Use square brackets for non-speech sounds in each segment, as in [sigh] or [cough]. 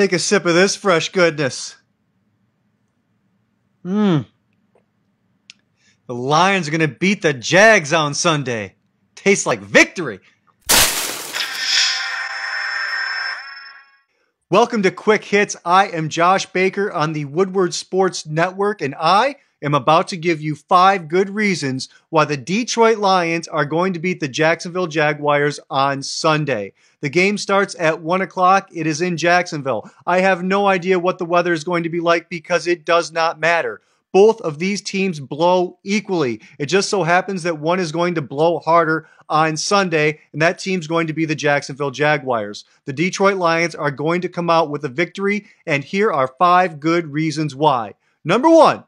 Take a sip of this fresh goodness. Mmm. The Lions are going to beat the Jags on Sunday. Tastes like victory. Welcome to Quick Hits. I am Josh Baker on the Woodward Sports Network, and I am about to give you five good reasons why the Detroit Lions are going to beat the Jacksonville Jaguars on Sunday. The game starts at 1 o'clock. It is in Jacksonville. I have no idea what the weather is going to be like because it does not matter both of these teams blow equally. It just so happens that one is going to blow harder on Sunday, and that team's going to be the Jacksonville Jaguars. The Detroit Lions are going to come out with a victory, and here are five good reasons why. Number one,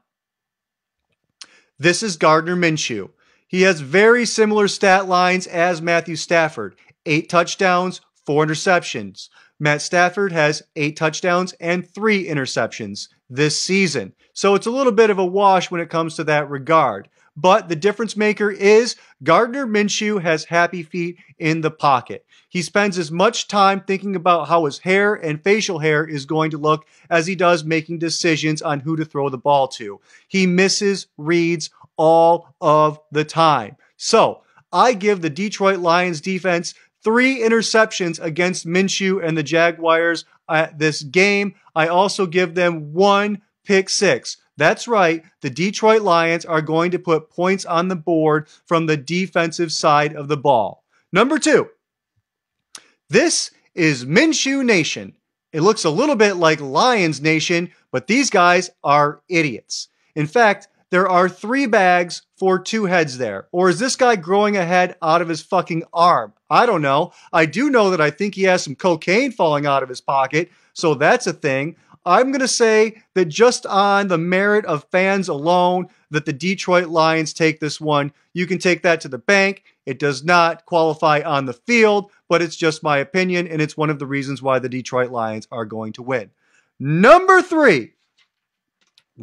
this is Gardner Minshew. He has very similar stat lines as Matthew Stafford eight touchdowns, four interceptions. Matt Stafford has eight touchdowns and three interceptions this season. So it's a little bit of a wash when it comes to that regard but the difference maker is Gardner Minshew has happy feet in the pocket. He spends as much time thinking about how his hair and facial hair is going to look as he does making decisions on who to throw the ball to. He misses reads all of the time. So I give the Detroit Lions defense three interceptions against Minshew and the Jaguars at this game. I also give them one pick six. That's right, the Detroit Lions are going to put points on the board from the defensive side of the ball. Number two, this is Minshew Nation. It looks a little bit like Lions Nation, but these guys are idiots. In fact, there are three bags for two heads there. Or is this guy growing a head out of his fucking arm? I don't know. I do know that I think he has some cocaine falling out of his pocket, so that's a thing. I'm going to say that just on the merit of fans alone, that the Detroit Lions take this one. You can take that to the bank. It does not qualify on the field, but it's just my opinion, and it's one of the reasons why the Detroit Lions are going to win. Number three,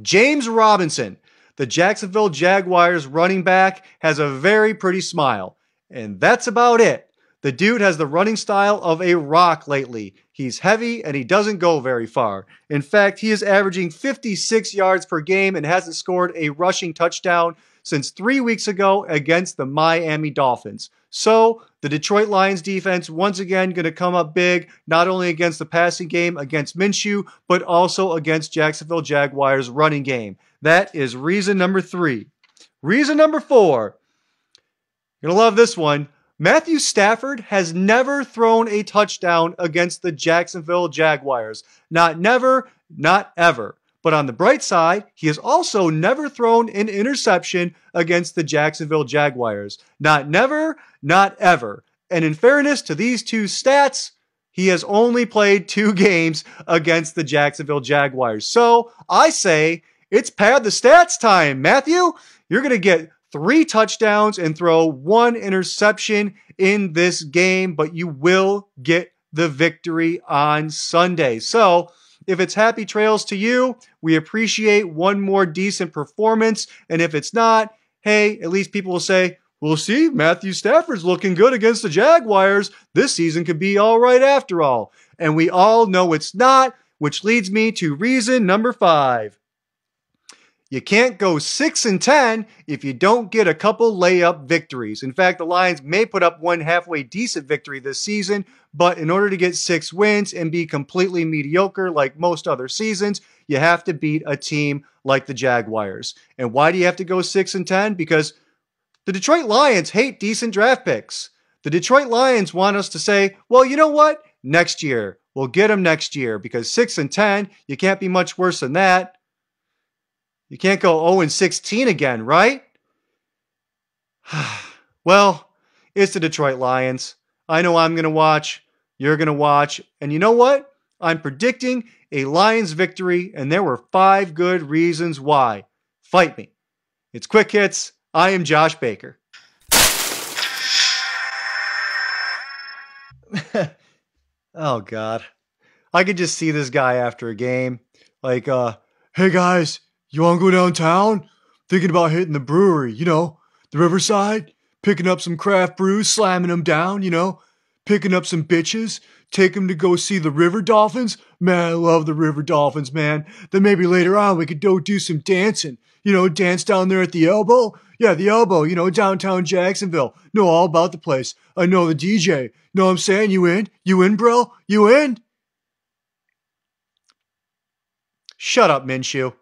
James Robinson, the Jacksonville Jaguars running back, has a very pretty smile, and that's about it. The dude has the running style of a rock lately. He's heavy and he doesn't go very far. In fact, he is averaging 56 yards per game and hasn't scored a rushing touchdown since three weeks ago against the Miami Dolphins. So, the Detroit Lions defense once again going to come up big, not only against the passing game against Minshew, but also against Jacksonville Jaguars' running game. That is reason number three. Reason number four. You're going to love this one. Matthew Stafford has never thrown a touchdown against the Jacksonville Jaguars. Not never, not ever. But on the bright side, he has also never thrown an interception against the Jacksonville Jaguars. Not never, not ever. And in fairness to these two stats, he has only played two games against the Jacksonville Jaguars. So I say it's pad the stats time, Matthew. You're going to get three touchdowns and throw one interception in this game, but you will get the victory on Sunday. So, if it's happy trails to you, we appreciate one more decent performance. And if it's not, hey, at least people will say, we'll see, Matthew Stafford's looking good against the Jaguars. This season could be all right after all. And we all know it's not, which leads me to reason number five. You can't go 6 and 10 if you don't get a couple layup victories. In fact, the Lions may put up one halfway decent victory this season, but in order to get 6 wins and be completely mediocre like most other seasons, you have to beat a team like the Jaguars. And why do you have to go 6 and 10? Because the Detroit Lions hate decent draft picks. The Detroit Lions want us to say, "Well, you know what? Next year, we'll get them next year because 6 and 10, you can't be much worse than that." You can't go 0 and 16 again, right? [sighs] well, it's the Detroit Lions. I know I'm going to watch. You're going to watch. And you know what? I'm predicting a Lions victory, and there were five good reasons why. Fight me. It's Quick Hits. I am Josh Baker. [laughs] oh, God. I could just see this guy after a game. Like, uh, hey, guys you want to go downtown? Thinking about hitting the brewery, you know, the Riverside, picking up some craft brews, slamming them down, you know, picking up some bitches, take them to go see the river dolphins. Man, I love the river dolphins, man. Then maybe later on we could go do some dancing. You know, dance down there at the elbow. Yeah, the elbow, you know, downtown Jacksonville. Know all about the place. I know the DJ. Know what I'm saying? You in? You in, bro? You in? Shut up, Minshew.